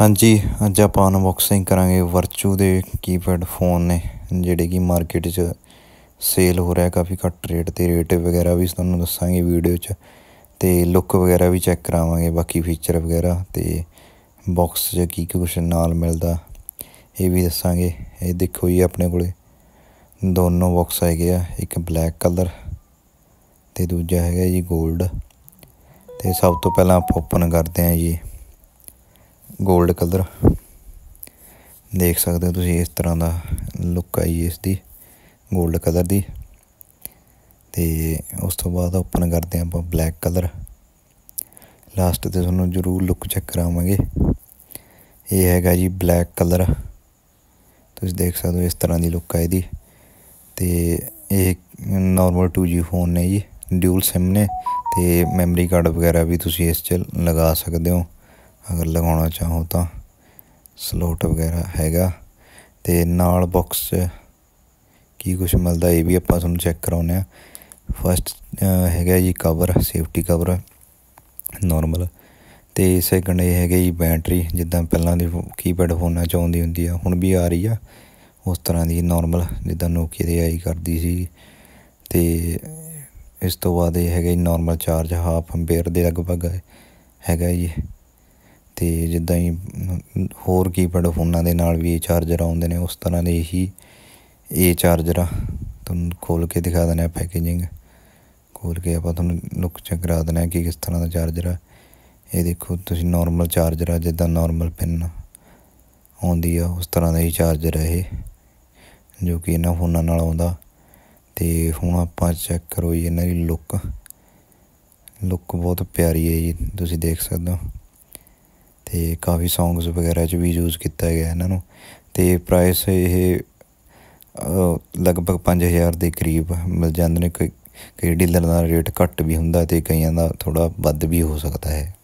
ਹਾਂਜੀ ਅੱਜ ਆਪਾਂ ਅਨਬਾਕਸਿੰਗ ਕਰਾਂਗੇ ਵਰਚੂ ਦੇ ਕੀਪੈਡ ਫੋਨ ਨੇ ਜਿਹੜੇ ਕਿ ਮਾਰਕੀਟ 'ਚ ਸੇਲ ਹੋ ਰਿਹਾ ਕਾਫੀ ਘੱਟ ਰੇਟ ਤੇ ਰੇਟ ਵਗੈਰਾ ਵੀ ਤੁਹਾਨੂੰ ਦੱਸਾਂਗੇ ਵੀਡੀਓ 'ਚ ਤੇ ਲੁੱਕ ਵਗੈਰਾ ਵੀ ਚੈੱਕ ਕਰਾਵਾਂਗੇ ਬਾਕੀ ਫੀਚਰ ਵਗੈਰਾ ਤੇ ਬਾਕਸ 'ਚ ਕੀ ਕੁਝ ਨਾਲ ਮਿਲਦਾ ਇਹ ਵੀ ਦੱਸਾਂਗੇ ਇਹ ਦੇਖੋ ਜੀ ਆਪਣੇ ਕੋਲੇ ਦੋਨੋਂ ਬਾਕਸ ਹੈਗੇ ਆ ਇੱਕ ਬਲੈਕ ਕਲਰ ਤੇ ਦੂਜਾ ਹੈਗਾ ਜੀ 골ਡ ਤੇ ਸਭ ਤੋਂ ਪਹਿਲਾਂ ਆਪਾਂ ਓਪਨ ਕਰਦੇ ਆਂ ਜੀ ਗੋਲਡ ਕਲਰ ਦੇਖ ਸਕਦੇ ਹੋ ਤੁਸੀਂ ਇਸ ਤਰ੍ਹਾਂ ਦਾ ਲੁੱਕ ਆਈ ਇਸ ਦੀ 골ਡ ਕਲਰ ਦੀ ਤੇ ਉਸ ਤੋਂ ਬਾਅਦ ਓਪਨ ਕਰਦੇ ਆਪਾਂ ਬਲੈਕ ਕਲਰ ਲਾਸਟ ਤੇ ਤੁਹਾਨੂੰ ਜ਼ਰੂਰ ਲੁੱਕ ਚੈੱਕ ਕਰਾਵਾਂਗੇ ਇਹ ਹੈਗਾ ਜੀ ਬਲੈਕ ਕਲਰ ਤੁਸੀਂ ਦੇਖ ਸਕਦੇ ਹੋ ਇਸ ਤਰ੍ਹਾਂ ਦੀ ਲੁੱਕ ਆਈ ਦੀ ਤੇ ਇਹ ਨਾਰਮਲ 2G ਫੋਨ ਨੇ ਜੀ ਡਿਊਲ SIM ਨੇ ਤੇ ਮੈਮਰੀ ਕਾਰਡ ਵਗੈਰਾ ਵੀ ਤੁਸੀਂ ਇਸ 'ਚ ਲਗਾ ਸਕਦੇ ਹੋ ਅਗਰ ਲਗਾਉਣਾ ਚਾਹੋ ਤਾਂ ਸਲੋਟ ਵਗੈਰਾ ਹੈਗਾ ਤੇ ਨਾਲ ਬਾਕਸ ਕੀ ਕੁਝ ਮਿਲਦਾ ਇਹ ਵੀ ਆਪਾਂ ਤੁਹਾਨੂੰ ਚੈੱਕ ਕਰਾਉਨੇ ਆ ਫਸਟ ਹੈਗਾ ਜੀ ਕਵਰ ਸੇਫਟੀ ਕਵਰ ਨਾਰਮਲ ਤੇ ਸੈਕੰਡ ਇਹ ਹੈਗਾ ਜੀ ਬੈਟਰੀ ਜਿੱਦਾਂ ਪਹਿਲਾਂ ਦੇ ਕੀਪੈਡ ਫੋਨਾਂ 'ਚ ਆਉਂਦੀ ਹੁੰਦੀ ਆ ਹੁਣ ਵੀ ਆ ਰਹੀ ਆ ਉਸ ਤਰ੍ਹਾਂ ਦੀ ਨਾਰਮਲ ਜਿੱਦਾਂ ਨੋਕੀਆ ਦੇ ਆਈ ਕਰਦੀ ਸੀ ਤੇ ਇਸ ਤੋਂ ਬਾਅਦ ਇਹ ਹੈਗਾ ਜੀ ਨਾਰਮਲ ਚਾਰਜ ਹਾਫ ਅੰਪੀਅਰ ਦੇ ਲਗਭਗ ਹੈਗਾ ਜੀ ਤੇ ਜਿੱਦਾਂ ਹੀ ਹੋਰ ਕੀਪੈਡ ਫੋਨਾਂ ਦੇ ਨਾਲ ਵੀ ਇਹ ਚਾਰਜਰ ਆਉਂਦੇ ਨੇ ਉਸ ਤਰ੍ਹਾਂ ਦੇ ਹੀ ਇਹ ਚਾਰਜਰ ਆ ਤੁਹਾਨੂੰ ਖੋਲ ਕੇ ਦਿਖਾ ਦਿੰਦੇ ਪੈਕੇਜਿੰਗ ਖੋਲ ਕੇ ਆਪਾਂ ਤੁਹਾਨੂੰ ਲੁੱਕ ਚੈੱਕ ਕਰਾ ਦਿੰਦੇ ਕਿ ਕਿਸ ਤਰ੍ਹਾਂ ਦਾ ਚਾਰਜਰ ਆ ਇਹ ਦੇਖੋ ਤੁਸੀਂ ਨਾਰਮਲ ਚਾਰਜਰ ਆ ਜਿੱਦਾਂ ਨਾਰਮਲ ਪਿੰਨ ਆਉਂਦੀ ਆ ਉਸ ਤਰ੍ਹਾਂ ਦਾ ਹੀ ਚਾਰਜਰ ਹੈ ਇਹ ਜੋ ਕਿ ਇਹਨਾਂ ਫੋਨਾਂ ਨਾਲ ਆਉਂਦਾ ਤੇ ਹੁਣ ਆਪਾਂ ਚੈੱਕ ਕਰੋ ਜੀ ਇਹਨਾਂ ਦੀ ਲੁੱਕ ਲੁੱਕ ਬਹੁਤ ਪਿਆਰੀ ਹੈ ਜੀ ਤੁਸੀਂ ਦੇਖ ਸਕਦੇ ਹੋ ਤੇ ਕਾਫੀ ਸੌਂਗਸ ਵਗੈਰਾ 'ਚ ਵੀ ਯੂਜ਼ ਕੀਤਾ ਗਿਆ ਇਹਨਾਂ ਨੂੰ ਤੇ ਪ੍ਰਾਈਸ ਇਹ ਲਗਭਗ 5000 ਦੇ ਕਰੀਬ ਮਿਲ ਜਾਂਦੇ ਨੇ ਕੋਈ ਕਈ ਡੀਲਰ ਦਾ ਰੇਟ ਘੱਟ ਵੀ ਹੁੰਦਾ ਤੇ ਕਈਆਂ ਦਾ ਥੋੜਾ ਵੱਧ ਵੀ ਹੋ ਸਕਦਾ ਹੈ